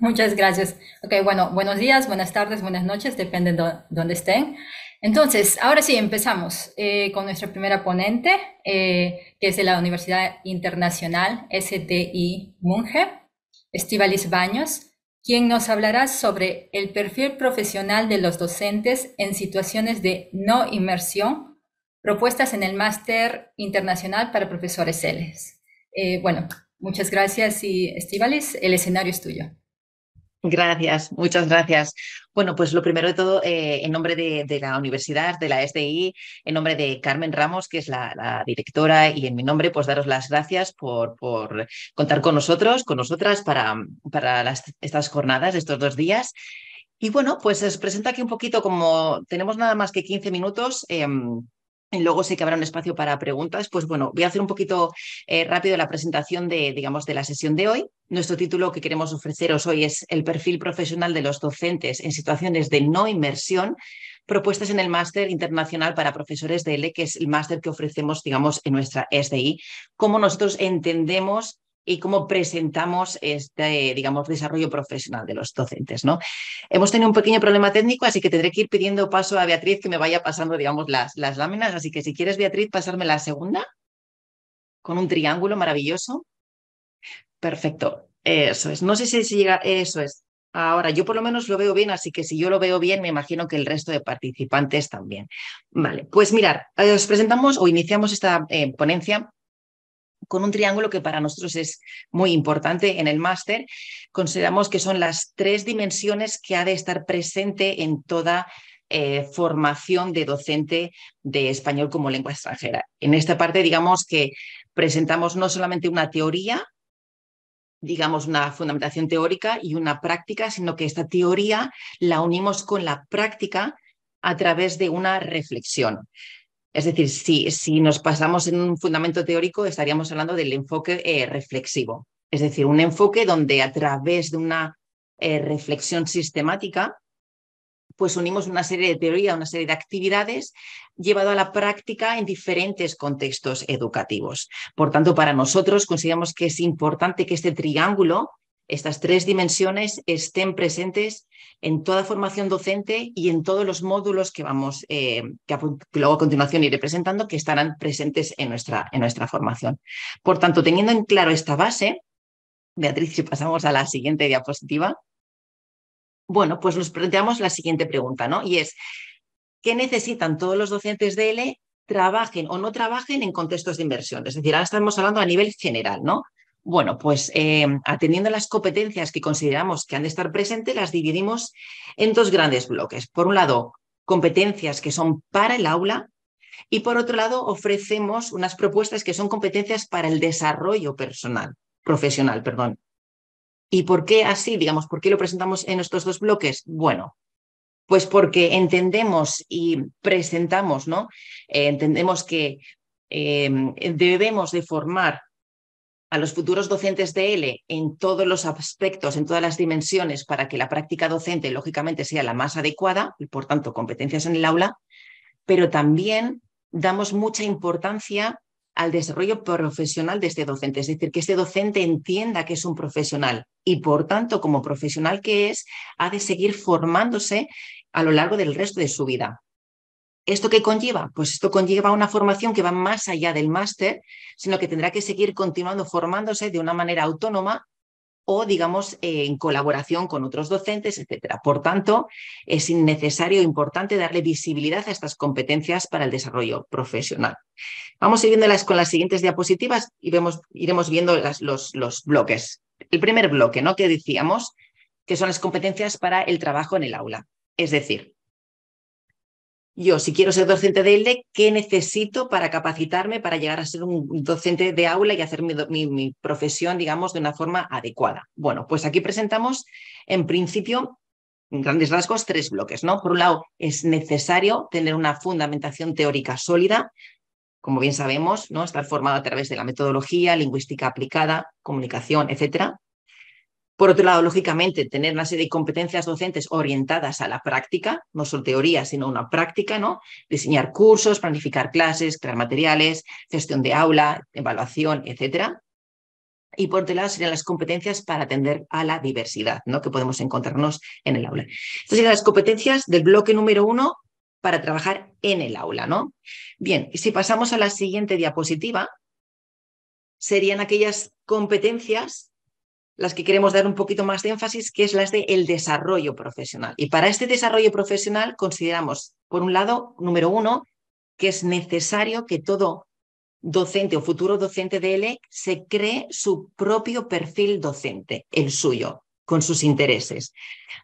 Muchas gracias. Ok, bueno, buenos días, buenas tardes, buenas noches, depende de dónde estén. Entonces, ahora sí, empezamos eh, con nuestra primera ponente, eh, que es de la Universidad Internacional STI Munge, Estivalis Baños, quien nos hablará sobre el perfil profesional de los docentes en situaciones de no inmersión, propuestas en el Máster Internacional para Profesores CELES. Eh, bueno, muchas gracias y Estivalis, el escenario es tuyo. Gracias, muchas gracias. Bueno, pues lo primero de todo, eh, en nombre de, la universidad, de la SDI, en nombre de Carmen Ramos, que es la, directora, y en mi nombre, pues daros las gracias por, por contar con nosotros, con nosotras, para, para las, estas jornadas, estos dos días. Y bueno, pues os presento aquí un poquito, como tenemos nada más que 15 minutos. Em, luego sé que habrá un espacio para preguntas. Pues bueno, voy a hacer un poquito eh, rápido la presentación de, digamos, de la sesión de hoy. Nuestro título que queremos ofreceros hoy es El perfil profesional de los docentes en situaciones de no inmersión, propuestas en el máster internacional para profesores de L, que es el máster que ofrecemos, digamos, en nuestra SDI. Cómo nosotros entendemos y cómo presentamos este, digamos, desarrollo profesional de los docentes, ¿no? Hemos tenido un pequeño problema técnico, así que tendré que ir pidiendo paso a Beatriz que me vaya pasando, digamos, las, las láminas. Así que si quieres, Beatriz, pasarme la segunda con un triángulo maravilloso. Perfecto. Eso es. No sé si llega. Eso es. Ahora, yo por lo menos lo veo bien, así que si yo lo veo bien, me imagino que el resto de participantes también. Vale, pues mirar, os presentamos o iniciamos esta eh, ponencia con un triángulo que para nosotros es muy importante en el máster. Consideramos que son las tres dimensiones que ha de estar presente en toda eh, formación de docente de español como lengua extranjera. En esta parte, digamos que presentamos no solamente una teoría, digamos, una fundamentación teórica y una práctica, sino que esta teoría la unimos con la práctica a través de una reflexión. Es decir, si, si nos pasamos en un fundamento teórico, estaríamos hablando del enfoque eh, reflexivo. Es decir, un enfoque donde a través de una eh, reflexión sistemática, pues unimos una serie de teoría, una serie de actividades llevado a la práctica en diferentes contextos educativos. Por tanto, para nosotros consideramos que es importante que este triángulo estas tres dimensiones estén presentes en toda formación docente y en todos los módulos que vamos, eh, luego a continuación iré presentando, que estarán presentes en nuestra, en nuestra formación. Por tanto, teniendo en claro esta base, Beatriz, si pasamos a la siguiente diapositiva, bueno, pues nos planteamos la siguiente pregunta, ¿no? Y es, ¿qué necesitan todos los docentes de L trabajen o no trabajen en contextos de inversión? Es decir, ahora estamos hablando a nivel general, ¿no? Bueno, pues em, atendiendo a las competencias que consideramos que han de estar presentes, las dividimos en dos grandes bloques. Por un lado, competencias que son para el aula y por otro lado, ofrecemos unas propuestas que son competencias para el desarrollo personal, profesional, perdón. ¿Y por qué así, digamos, por qué lo presentamos en estos dos bloques? Bueno, pues porque entendemos y presentamos, ¿no? Eh, entendemos que em, debemos de formar a los futuros docentes de L en todos los aspectos, en todas las dimensiones, para que la práctica docente, lógicamente, sea la más adecuada y, por tanto, competencias en el aula, pero también damos mucha importancia al desarrollo profesional de este docente, es decir, que este docente entienda que es un profesional y, por tanto, como profesional que es, ha de seguir formándose a lo largo del resto de su vida. ¿Esto qué conlleva? Pues esto conlleva una formación que va más allá del máster, sino que tendrá que seguir continuando formándose de una manera autónoma o, digamos, en colaboración con otros docentes, etc. Por tanto, es necesario, e importante darle visibilidad a estas competencias para el desarrollo profesional. Vamos siguiéndolas con las siguientes diapositivas y vemos, iremos viendo las, los, los, bloques. El primer bloque, ¿no? Que decíamos que son las competencias para el trabajo en el aula. Es decir, yo, si quiero ser docente de ELDE, ¿qué necesito para capacitarme para llegar a ser un docente de aula y hacer mi, profesión, digamos, de una forma adecuada? Bueno, pues aquí presentamos, en principio, en grandes rasgos, tres bloques, ¿no? Por un lado, es necesario tener una fundamentación teórica sólida, como bien sabemos, ¿no? Estar formado a través de la metodología, lingüística aplicada, comunicación, etcétera. Por otro lado, lógicamente, tener una serie de competencias docentes orientadas a la práctica, no solo teoría, sino una práctica, ¿no? Diseñar cursos, planificar clases, crear materiales, gestión de aula, evaluación, etc. Y por otro lado, serían las competencias para atender a la diversidad, ¿no? Que podemos encontrarnos en el aula. Estas serían las competencias del bloque número uno para trabajar en el aula, ¿no? Bien, si pasamos a la siguiente diapositiva, serían aquellas competencias las que queremos dar un poquito más de énfasis, que es las del el desarrollo profesional. Y para este desarrollo profesional consideramos, por un lado, número uno, que es necesario que todo docente o futuro docente de ELEC se cree su propio perfil docente, el suyo, con sus intereses.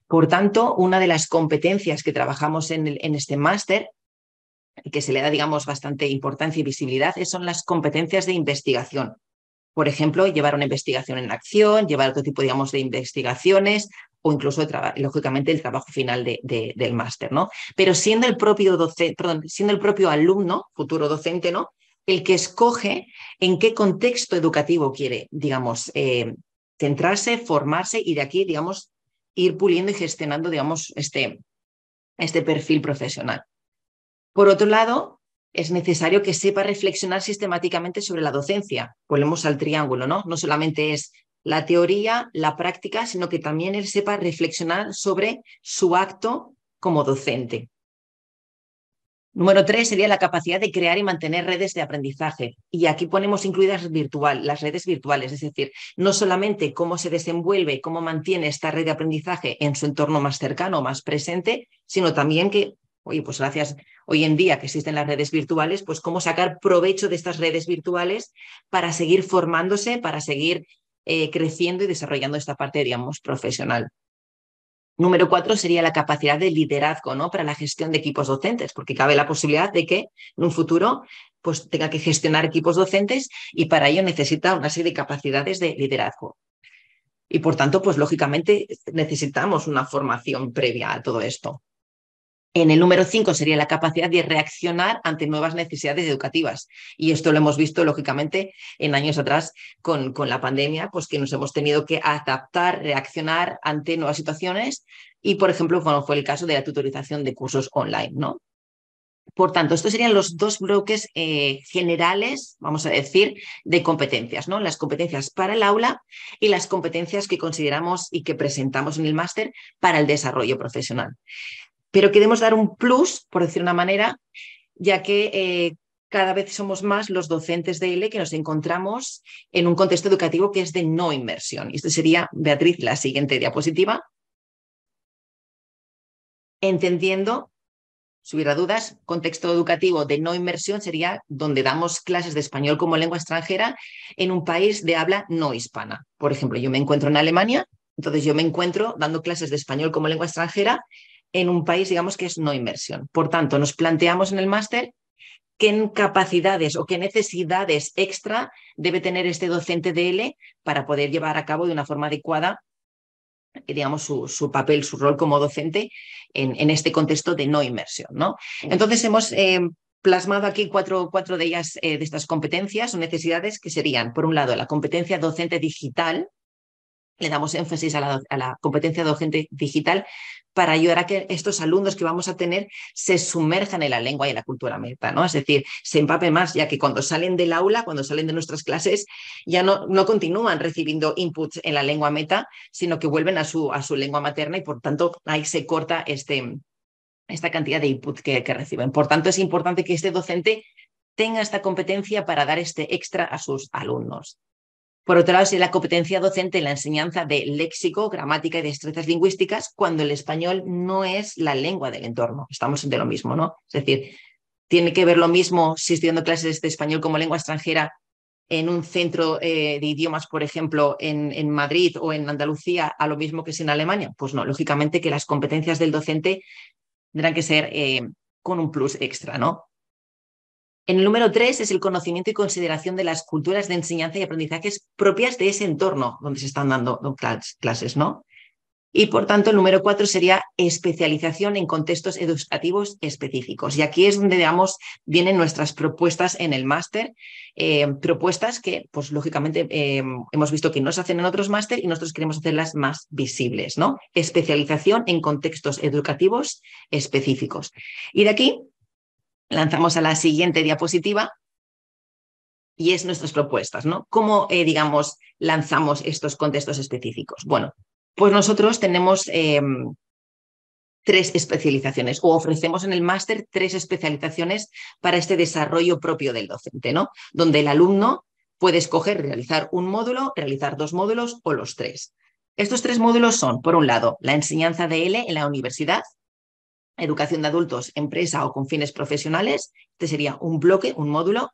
Por tanto, una de las competencias que trabajamos en, en este máster que se le da, digamos, bastante importancia y visibilidad, son las competencias de investigación por ejemplo, llevar una investigación en acción, llevar otro tipo, digamos, de investigaciones o incluso, lógicamente, el trabajo final del máster, ¿no? Pero siendo el, propio docente, siendo el propio alumno, futuro docente, ¿no? El que escoge en qué contexto educativo quiere, digamos, eh, centrarse, formarse y de aquí, digamos, ir puliendo y gestionando, digamos, este, este perfil profesional. Por otro lado, es necesario que sepa reflexionar sistemáticamente sobre la docencia. Volvemos al triángulo, ¿no? No solamente es la teoría, la práctica, sino que también él sepa reflexionar sobre su acto como docente. Número tres sería la capacidad de crear y mantener redes de aprendizaje. Y aquí ponemos incluidas virtual, las redes virtuales, es decir, no solamente cómo se desenvuelve, cómo mantiene esta red de aprendizaje en su entorno más cercano, más presente, sino también que oye, pues gracias hoy en día que existen las redes virtuales, pues cómo sacar provecho de estas redes virtuales para seguir formándose, para seguir eh, creciendo y desarrollando esta parte, digamos, profesional. Número cuatro sería la capacidad de liderazgo ¿no? para la gestión de equipos docentes, porque cabe la posibilidad de que en un futuro pues, tenga que gestionar equipos docentes y para ello necesita una serie de capacidades de liderazgo. Y por tanto, pues lógicamente necesitamos una formación previa a todo esto. En el número 5 sería la capacidad de reaccionar ante nuevas necesidades educativas. Y esto lo hemos visto, lógicamente, en años atrás con, la pandemia, pues que nos hemos tenido que adaptar, reaccionar ante nuevas situaciones. Y, por ejemplo, cuando fue el caso de la tutorización de cursos online, ¿no? Por tanto, estos serían los dos bloques eh, generales, vamos a decir, de competencias, ¿no? Las competencias para el aula y las competencias que consideramos y que presentamos en el máster para el desarrollo profesional pero queremos dar un plus, por decir una manera, ya que eh, cada vez somos más los docentes de L que nos encontramos en un contexto educativo que es de no inmersión. Y esto sería, Beatriz, la siguiente diapositiva. Entendiendo, si hubiera dudas, contexto educativo de no inmersión sería donde damos clases de español como lengua extranjera en un país de habla no hispana. Por ejemplo, yo me encuentro en Alemania, entonces yo me encuentro dando clases de español como lengua extranjera en un país, digamos, que es no inmersión. Por tanto, nos planteamos en el máster qué capacidades o qué necesidades extra debe tener este docente de para poder llevar a cabo de una forma adecuada eh, digamos, su, papel, su rol como docente en, este contexto de no inmersión. ¿no? Entonces, hemos eh, plasmado aquí cuatro, cuatro de ellas, eh, de estas competencias o necesidades que serían, por un lado, la competencia docente digital, le damos énfasis a la, competencia docente digital para ayudar a que estos alumnos que vamos a tener se sumerjan en la lengua y en la cultura meta, ¿no? Es decir, se empape más, ya que cuando salen del aula, cuando salen de nuestras clases, ya no, no continúan recibiendo inputs en la lengua meta, sino que vuelven a su, a su lengua materna y por tanto ahí se corta este, esta cantidad de input que, que reciben. Por tanto, es importante que este docente tenga esta competencia para dar este extra a sus alumnos. Por otro lado, si la competencia docente en la enseñanza de léxico, gramática y destrezas lingüísticas cuando el español no es la lengua del entorno. Estamos ante lo mismo, ¿no? Es decir, tiene que ver lo mismo si estoy dando clases de español como lengua extranjera en un centro eh, de idiomas, por ejemplo, en, Madrid o en Andalucía, a lo mismo que si en Alemania? Pues no, lógicamente que las competencias del docente tendrán que ser eh, con un plus extra, ¿no? En el número tres es el conocimiento y consideración de las culturas de enseñanza y aprendizajes propias de ese entorno donde se están dando clases, ¿no? Y por tanto, el número cuatro sería especialización en contextos educativos específicos. Y aquí es donde, digamos, vienen nuestras propuestas en el máster, eh, propuestas que, pues lógicamente, eh, hemos visto que no se hacen en otros máster y nosotros queremos hacerlas más visibles, ¿no? Especialización en contextos educativos específicos. Y de aquí lanzamos a la siguiente diapositiva y es nuestras propuestas, ¿no? ¿Cómo, eh, digamos, lanzamos estos contextos específicos? Bueno, pues nosotros tenemos em, tres especializaciones o ofrecemos en el máster tres especializaciones para este desarrollo propio del docente, ¿no? Donde el alumno puede escoger realizar un módulo, realizar dos módulos o los tres. Estos tres módulos son, por un lado, la enseñanza de L en la universidad, educación de adultos, empresa o con fines profesionales. Este sería un bloque, un módulo.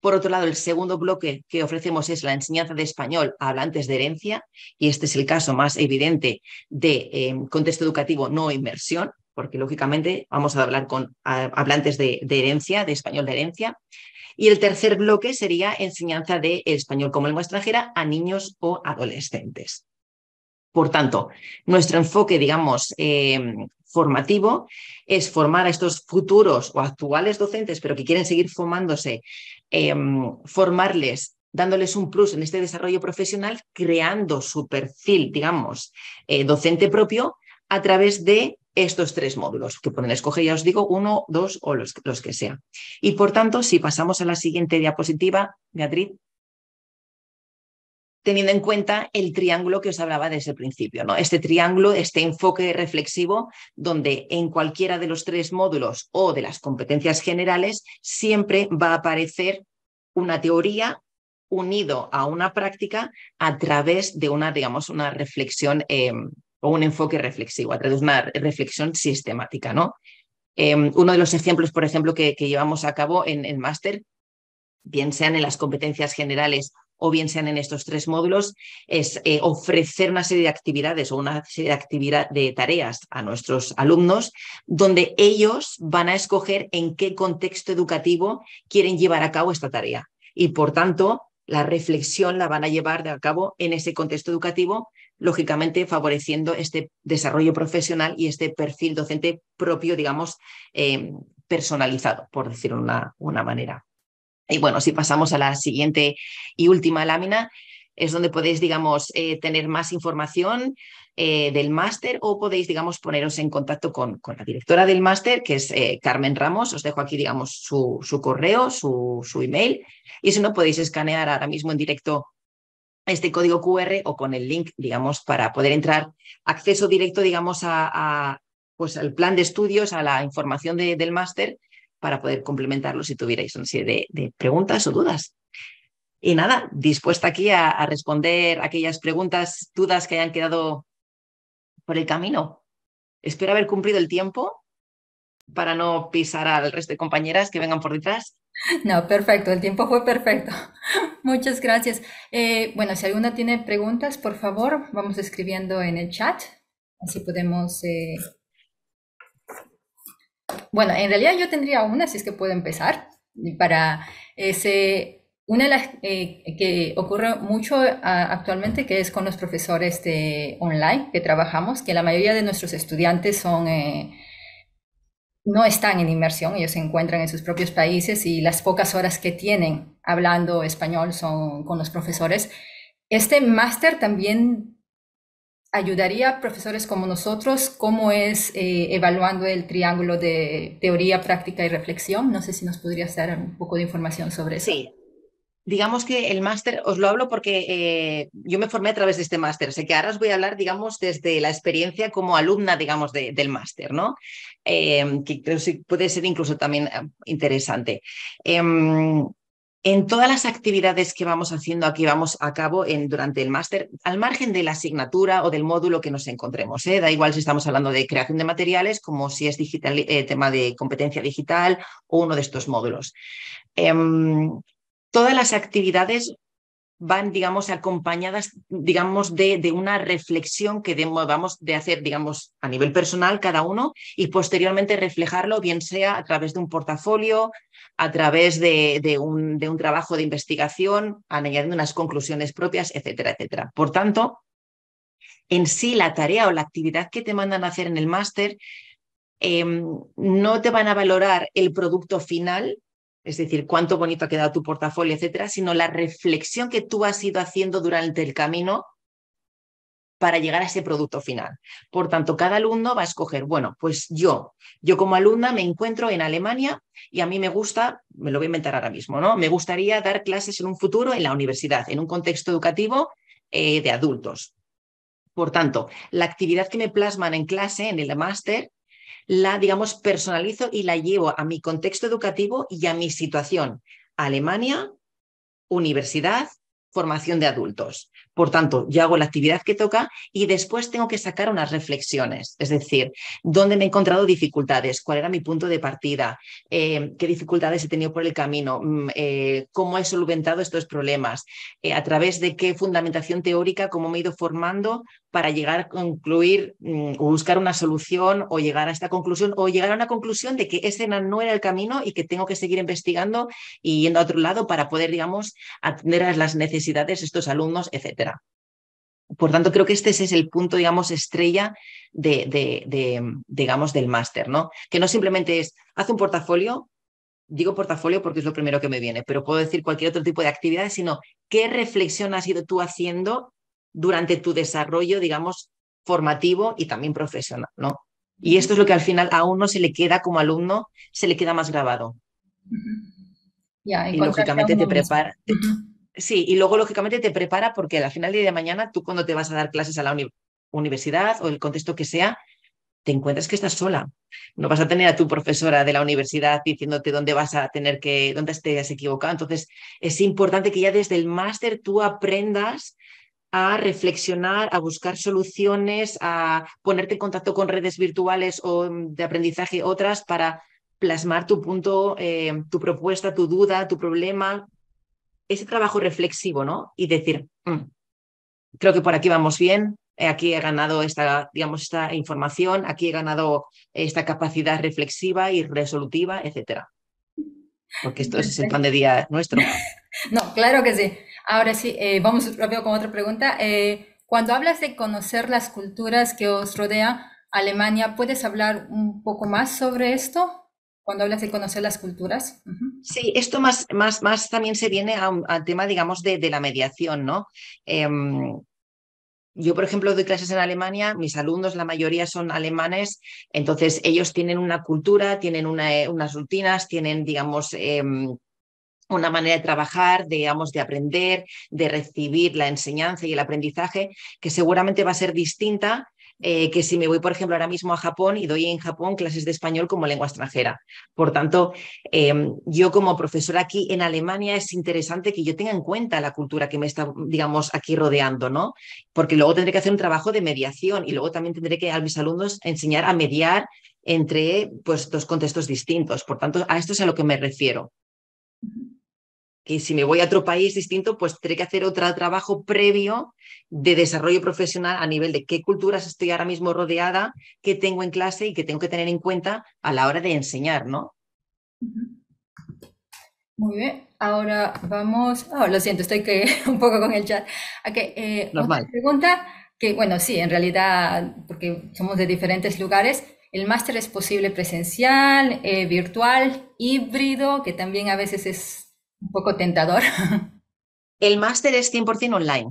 Por otro lado, el segundo bloque que ofrecemos es la enseñanza de español a hablantes de herencia, y este es el caso más evidente de eh, contexto educativo no inmersión, porque lógicamente vamos a hablar con hablantes de, herencia, de español de herencia. Y el tercer bloque sería enseñanza de español como lengua extranjera a niños o adolescentes. Por tanto, nuestro enfoque, digamos, eh, formativo, es formar a estos futuros o actuales docentes, pero que quieren seguir formándose, em, formarles dándoles un plus en este desarrollo profesional, creando su perfil, digamos, eh, docente propio a través de estos tres módulos, que pueden escoger, ya os digo, uno, dos o los, los que sea. Y por tanto, si pasamos a la siguiente diapositiva, Beatriz teniendo en cuenta el triángulo que os hablaba desde el principio, ¿no? Este triángulo, este enfoque reflexivo, donde en cualquiera de los tres módulos o de las competencias generales siempre va a aparecer una teoría unido a una práctica a través de una, digamos, una reflexión eh, o un enfoque reflexivo, a través de una reflexión sistemática, ¿no? Em, uno de los ejemplos, por ejemplo, que, que llevamos a cabo en el máster, bien sean en las competencias generales o bien sean en estos tres módulos, es eh, ofrecer una serie de actividades o una serie de, actividades de tareas a nuestros alumnos, donde ellos van a escoger en qué contexto educativo quieren llevar a cabo esta tarea. Y por tanto, la reflexión la van a llevar a cabo en ese contexto educativo, lógicamente favoreciendo este desarrollo profesional y este perfil docente propio, digamos, eh, personalizado, por decirlo de una, una manera. Y bueno, si pasamos a la siguiente y última lámina, es donde podéis, digamos, eh, tener más información eh, del máster o podéis, digamos, poneros en contacto con, la directora del máster, que es eh, Carmen Ramos. Os dejo aquí, digamos, su, correo, su, email. Y si no, podéis escanear ahora mismo en directo este código QR o con el link, digamos, para poder entrar acceso directo, digamos, a, pues, al plan de estudios, a la información del máster para poder complementarlo si tuvierais una serie de, preguntas o dudas. Y nada, dispuesta aquí a, responder aquellas preguntas, dudas que hayan quedado por el camino. Espero haber cumplido el tiempo para no pisar al resto de compañeras que vengan por detrás. No, perfecto, el tiempo fue perfecto. Muchas gracias. Eh, bueno, si alguna tiene preguntas, por favor, vamos escribiendo en el chat, así podemos eh, bueno, en realidad yo tendría una, si es que puedo empezar, para ese, una de las eh, que ocurre mucho actualmente, que es con los profesores online que trabajamos, que la mayoría de nuestros estudiantes son, eh, no están en inmersión, ellos se encuentran en sus propios países y las pocas horas que tienen hablando español son con los profesores. Este máster también ayudaría a profesores como nosotros, cómo es eh, evaluando el triángulo de teoría, práctica y reflexión. No sé si nos podrías dar un poco de información sobre eso. Sí. Digamos que el máster, os lo hablo porque eh, yo me formé a través de este máster, sé que ahora os voy a hablar, digamos, desde la experiencia como alumna, digamos, del máster, ¿no? Eh, que creo que puede ser incluso también interesante. Em, en todas las actividades que vamos haciendo aquí, vamos a cabo en, durante el máster, al margen de la asignatura o del módulo que nos encontremos. ¿eh? Da igual si estamos hablando de creación de materiales, como si es digital, eh, tema de competencia digital o uno de estos módulos. Em, todas las actividades van, digamos, acompañadas, digamos, de, una reflexión que vamos de hacer, digamos, a nivel personal cada uno y posteriormente reflejarlo, bien sea a través de un portafolio, a través de, un, de un trabajo de investigación, añadiendo unas conclusiones propias, etcétera, etcétera. Por tanto, en sí la tarea o la actividad que te mandan a hacer en el máster em, no te van a valorar el producto final, es decir, cuánto bonito ha quedado tu portafolio, etcétera, sino la reflexión que tú has ido haciendo durante el camino para llegar a ese producto final. Por tanto, cada alumno va a escoger, bueno, pues yo, yo como alumna me encuentro en Alemania y a mí me gusta, me lo voy a inventar ahora mismo, ¿no? Me gustaría dar clases en un futuro en la universidad, en un contexto educativo eh, de adultos. Por tanto, la actividad que me plasman en clase, en el máster, la, digamos, personalizo y la llevo a mi contexto educativo y a mi situación. Alemania, universidad, formación de adultos. Por tanto, yo hago la actividad que toca y después tengo que sacar unas reflexiones, es decir, dónde me he encontrado dificultades, cuál era mi punto de partida, eh, qué dificultades he tenido por el camino, mm, eh, cómo he solventado estos problemas, eh, a través de qué fundamentación teórica, cómo me he ido formando para llegar a concluir mm, o buscar una solución o llegar a esta conclusión o llegar a una conclusión de que ese no era el camino y que tengo que seguir investigando y yendo a otro lado para poder, digamos, atender a las necesidades de estos alumnos, etcétera. Por tanto, creo que este es el punto, digamos, estrella de, de, digamos, del máster, ¿no? Que no simplemente es, haz un portafolio, digo portafolio porque es lo primero que me viene, pero puedo decir cualquier otro tipo de actividad, sino qué reflexión has ido tú haciendo durante tu desarrollo, digamos, formativo y también profesional, ¿no? Y esto es lo que al final a uno se le queda como alumno, se le queda más grabado. y lógicamente te prepara. Sí, y luego lógicamente te prepara porque al final del día de mañana tú cuando te vas a dar clases a la universidad o el contexto que sea, te encuentras que estás sola. No vas a tener a tu profesora de la universidad diciéndote dónde vas a tener que, dónde te has equivocado. Entonces, es importante que ya desde el máster tú aprendas a reflexionar, a buscar soluciones, a ponerte en contacto con redes virtuales o mm, de aprendizaje otras para plasmar tu punto, eh, tu propuesta, tu duda, tu problema, ese trabajo reflexivo, ¿no? Y decir, mm, creo que por aquí vamos bien, eh, aquí he ganado esta, digamos, esta información, aquí he ganado esta capacidad reflexiva y resolutiva, etcétera. Porque esto es el pan de día nuestro. No, claro que sí. Ahora sí, eh, vamos rápido con otra pregunta. Eh, cuando hablas de conocer las culturas que os rodea Alemania, ¿puedes hablar un poco más sobre esto? Cuando hablas de conocer las culturas. Sí, esto más, más, más también se viene al tema, digamos, de, la mediación, ¿no? Em, yo, por ejemplo, doy clases en Alemania, mis alumnos, la mayoría son alemanes, entonces ellos tienen una cultura, tienen eh, unas rutinas, tienen, digamos, em, una manera de trabajar, digamos, de aprender, de recibir la enseñanza y el aprendizaje, que seguramente va a ser distinta eh, que si me voy, por ejemplo, ahora mismo a Japón y doy en Japón clases de español como lengua extranjera. Por tanto, em, yo como profesora aquí en Alemania es interesante que yo tenga en cuenta la cultura que me está, digamos, aquí rodeando, ¿no? Porque luego tendré que hacer un trabajo de mediación y luego también tendré que a mis alumnos enseñar a mediar entre pues, dos contextos distintos. Por tanto, a esto es a lo que me refiero que si me voy a otro país distinto, pues tendré que hacer otro trabajo previo de desarrollo profesional a nivel de qué culturas estoy ahora mismo rodeada, qué tengo en clase y qué tengo que tener en cuenta a la hora de enseñar, ¿no? Muy bien, ahora vamos, oh, lo siento, estoy un poco con el chat. Eh, Normal. pregunta, que bueno, sí, en realidad, porque somos de diferentes lugares, el máster es posible presencial, eh, virtual, híbrido, que también a veces es un poco tentador. El máster es 100% online.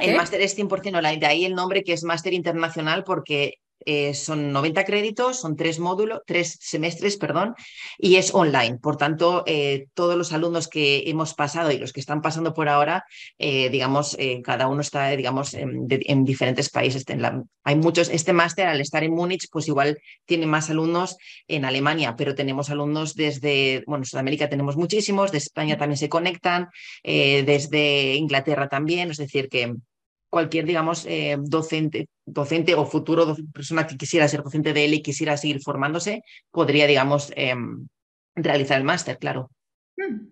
El máster es 100% online, de ahí el nombre que es máster internacional porque eh, son 90 créditos, son tres módulos, tres semestres, perdón, y es online. Por tanto, eh, todos los alumnos que hemos pasado y los que están pasando por ahora, eh, digamos, cada uno está, digamos, en, diferentes países. hay muchos, este máster al estar en Múnich, pues igual tiene más alumnos en Alemania, pero tenemos alumnos desde, bueno, Sudamérica tenemos muchísimos, de España también se conectan, desde Inglaterra también, es decir, que cualquier, digamos, eh, docente, docente o futuro persona que quisiera ser docente de él y quisiera seguir formándose, podría, digamos, em, realizar el máster, claro. Hmm.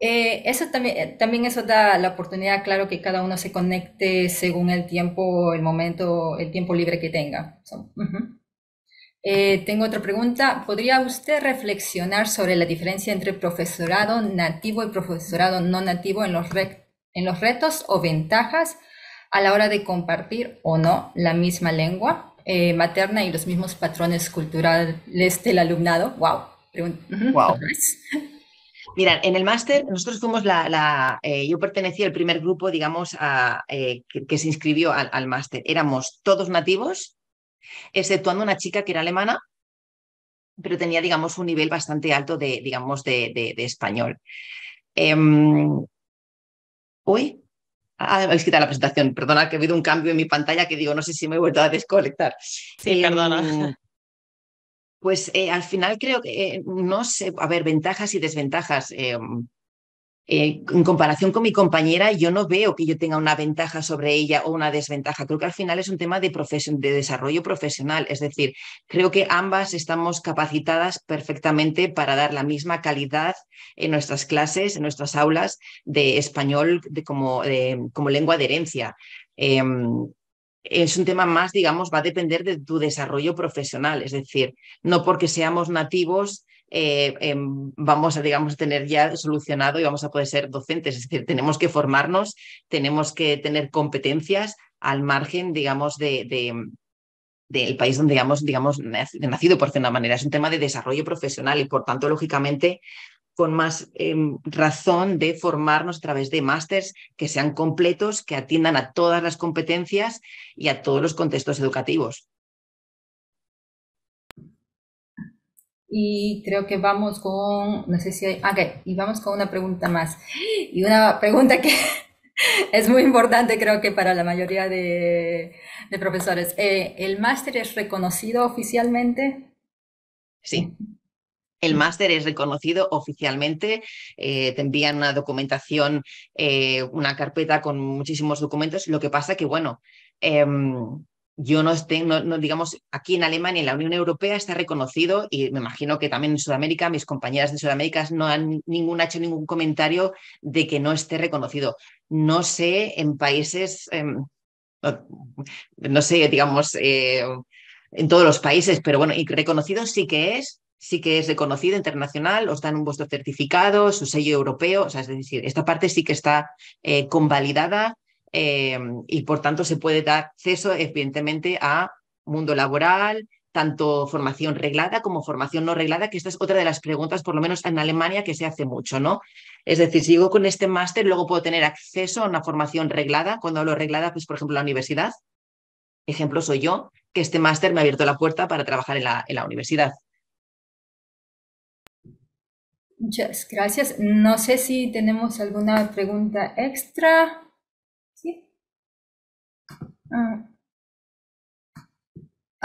Eh, eso también, eh, también eso da la oportunidad, claro, que cada uno se conecte según el tiempo, el momento, el tiempo libre que tenga. tengo otra pregunta. ¿Podría usted reflexionar sobre la diferencia entre profesorado nativo y profesorado no nativo en los, en los retos o ventajas a la hora de compartir o no la misma lengua eh, materna y los mismos patrones culturales del alumnado. ¡Wow! Wow. Mira, en el máster nosotros fuimos la, eh, yo pertenecía al primer grupo, digamos, eh, que, se inscribió al, máster. Éramos todos nativos, exceptuando una chica que era alemana, pero tenía, digamos, un nivel bastante alto de, digamos, de, español. uy, em, Ah, habéis ah, quitado la presentación. Perdona que ha habido un cambio en mi pantalla que digo, no sé si me he vuelto a desconectar. Sí, perdona. Em, pues eh, al final creo que, eh, no sé, a ver, ventajas y desventajas. Em, eh, en comparación con mi compañera, yo no veo que yo tenga una ventaja sobre ella o una desventaja. Creo que al final es un tema de, desarrollo profesional. Es decir, creo que ambas estamos capacitadas perfectamente para dar la misma calidad en nuestras clases, en nuestras aulas de español como, lengua de herencia. Em, es un tema más, digamos, va a depender de tu desarrollo profesional. Es decir, no porque seamos nativos eh, em, vamos a, digamos, tener ya solucionado y vamos a poder ser docentes. Es decir, tenemos que formarnos, tenemos que tener competencias al margen, digamos, de, del país donde digamos, digamos, nacido, por cierta una manera. Es un tema de desarrollo profesional y, por tanto, lógicamente, con más em, razón de formarnos a través de másters que sean completos, que atiendan a todas las competencias y a todos los contextos educativos. Y creo que vamos con, no sé si hay, ok, y vamos con una pregunta más. Y una pregunta que es muy importante creo que para la mayoría de, profesores. Eh, ¿El máster es reconocido oficialmente? Sí. El máster es reconocido oficialmente, eh, te envían una documentación, eh, una carpeta con muchísimos documentos. Lo que pasa que, bueno, em, yo no esté, no, digamos, aquí en Alemania, en la Unión Europea está reconocido y me imagino que también en Sudamérica, mis compañeras de Sudamérica no han ningún hecho ningún comentario de que no esté reconocido. No sé, en países, em, no, sé, digamos, eh, en todos los países, pero bueno, y reconocido sí que es, sí que es reconocido internacional, está en un vuestro certificado, su sello europeo, o sea, es decir, esta parte sí que está eh, convalidada eh, y por tanto se puede dar acceso evidentemente a mundo laboral, tanto formación reglada como formación no reglada, que esta es otra de las preguntas, por lo menos en Alemania, que se hace mucho, ¿no? Es decir, si yo con este máster, luego puedo tener acceso a una formación reglada. Cuando hablo reglada, pues por ejemplo, la universidad. Ejemplo, soy yo, que este máster me ha abierto la puerta para trabajar en la, en la universidad. Muchas gracias. No sé si tenemos alguna pregunta extra. Ah.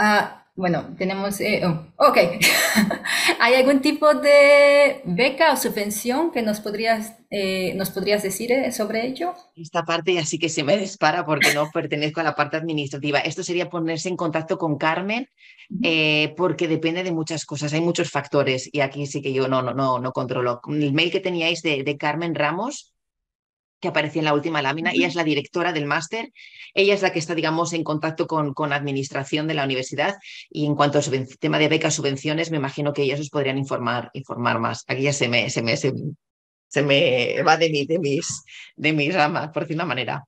Ah, bueno, tenemos... Eh, oh, ok. ¿Hay algún tipo de beca o subvención que nos podrías, eh, nos podrías decir eh, sobre ello? Esta parte ya sí que se me dispara porque no pertenezco a la parte administrativa. Esto sería ponerse en contacto con Carmen porque depende de muchas cosas, hay muchos factores y aquí sí que yo no, no, no, no controlo. El mail que teníais de Carmen Ramos que aparecía en la última lámina. Ella es la directora del máster, ella es la que está, digamos, en contacto con, con administración de la universidad y en cuanto al tema de becas, subvenciones, me imagino que ellas os podrían informar, informar más. Aquí ya se me, se me, se, me va de, mí, de, mis, de mis ramas, por decir una manera.